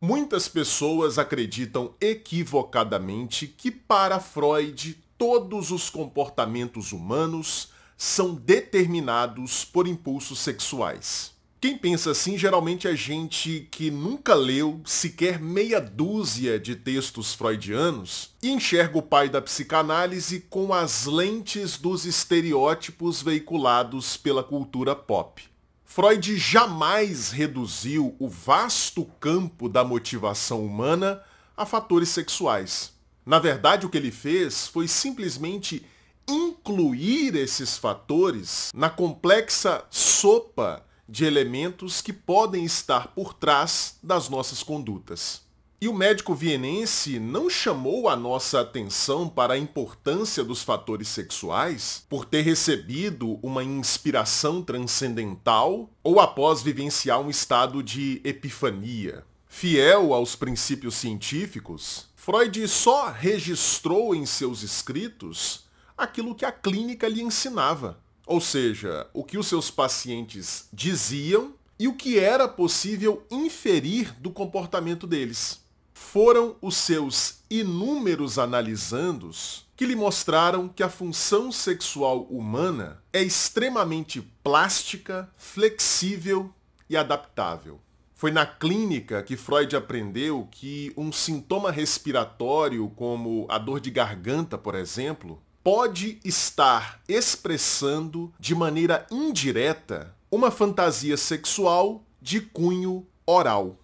Muitas pessoas acreditam equivocadamente que, para Freud, todos os comportamentos humanos são determinados por impulsos sexuais. Quem pensa assim geralmente é gente que nunca leu sequer meia dúzia de textos freudianos e enxerga o pai da psicanálise com as lentes dos estereótipos veiculados pela cultura pop. Freud jamais reduziu o vasto campo da motivação humana a fatores sexuais. Na verdade, o que ele fez foi simplesmente incluir esses fatores na complexa sopa de elementos que podem estar por trás das nossas condutas. E o médico vienense não chamou a nossa atenção para a importância dos fatores sexuais por ter recebido uma inspiração transcendental ou após vivenciar um estado de epifania. Fiel aos princípios científicos, Freud só registrou em seus escritos aquilo que a clínica lhe ensinava, ou seja, o que os seus pacientes diziam e o que era possível inferir do comportamento deles foram os seus inúmeros analisandos que lhe mostraram que a função sexual humana é extremamente plástica, flexível e adaptável. Foi na clínica que Freud aprendeu que um sintoma respiratório, como a dor de garganta, por exemplo, pode estar expressando de maneira indireta uma fantasia sexual de cunho oral.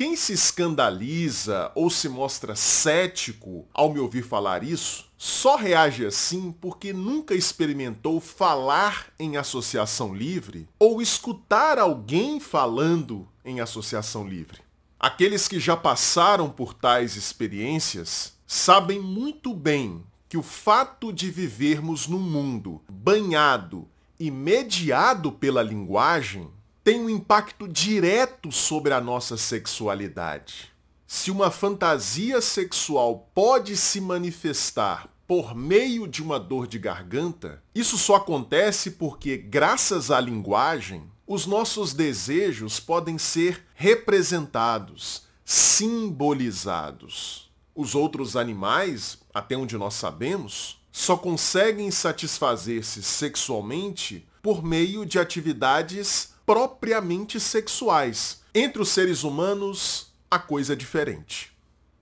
Quem se escandaliza ou se mostra cético ao me ouvir falar isso, só reage assim porque nunca experimentou falar em associação livre ou escutar alguém falando em associação livre. Aqueles que já passaram por tais experiências sabem muito bem que o fato de vivermos num mundo banhado e mediado pela linguagem tem um impacto direto sobre a nossa sexualidade. Se uma fantasia sexual pode se manifestar por meio de uma dor de garganta, isso só acontece porque, graças à linguagem, os nossos desejos podem ser representados, simbolizados. Os outros animais, até onde nós sabemos, só conseguem satisfazer-se sexualmente por meio de atividades propriamente sexuais. Entre os seres humanos, a coisa é diferente.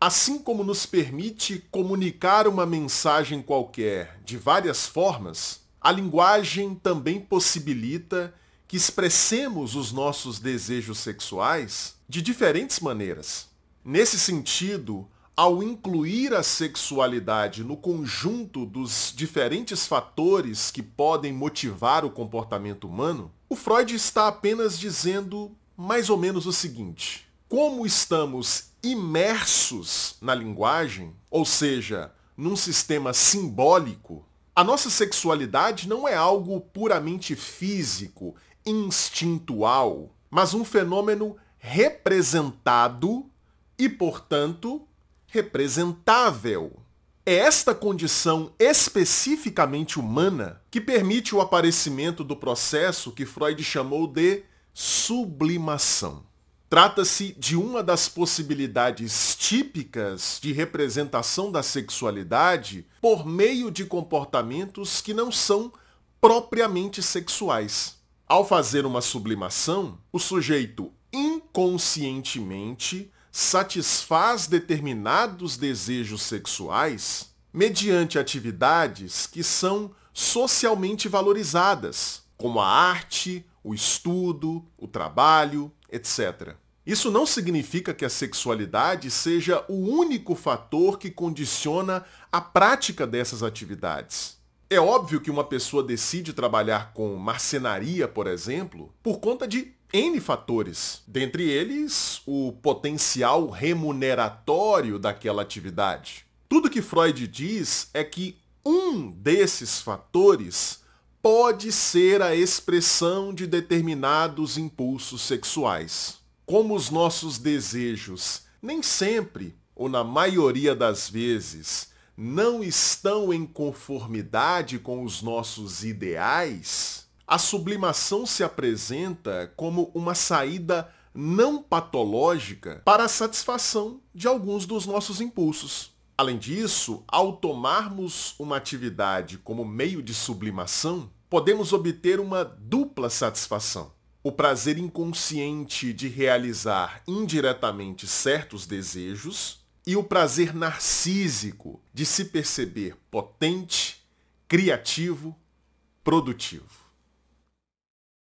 Assim como nos permite comunicar uma mensagem qualquer de várias formas, a linguagem também possibilita que expressemos os nossos desejos sexuais de diferentes maneiras. Nesse sentido, ao incluir a sexualidade no conjunto dos diferentes fatores que podem motivar o comportamento humano, o Freud está apenas dizendo mais ou menos o seguinte: como estamos imersos na linguagem, ou seja, num sistema simbólico, a nossa sexualidade não é algo puramente físico, instintual, mas um fenômeno representado e, portanto, representável. É esta condição especificamente humana que permite o aparecimento do processo que Freud chamou de sublimação. Trata-se de uma das possibilidades típicas de representação da sexualidade por meio de comportamentos que não são propriamente sexuais. Ao fazer uma sublimação, o sujeito inconscientemente satisfaz determinados desejos sexuais mediante atividades que são socialmente valorizadas, como a arte, o estudo, o trabalho, etc. Isso não significa que a sexualidade seja o único fator que condiciona a prática dessas atividades. É óbvio que uma pessoa decide trabalhar com marcenaria, por exemplo, por conta de N fatores, dentre eles o potencial remuneratório daquela atividade. Tudo que Freud diz é que um desses fatores pode ser a expressão de determinados impulsos sexuais. Como os nossos desejos nem sempre, ou na maioria das vezes, não estão em conformidade com os nossos ideais, a sublimação se apresenta como uma saída não patológica para a satisfação de alguns dos nossos impulsos. Além disso, ao tomarmos uma atividade como meio de sublimação, podemos obter uma dupla satisfação. O prazer inconsciente de realizar indiretamente certos desejos e o prazer narcísico de se perceber potente, criativo, produtivo.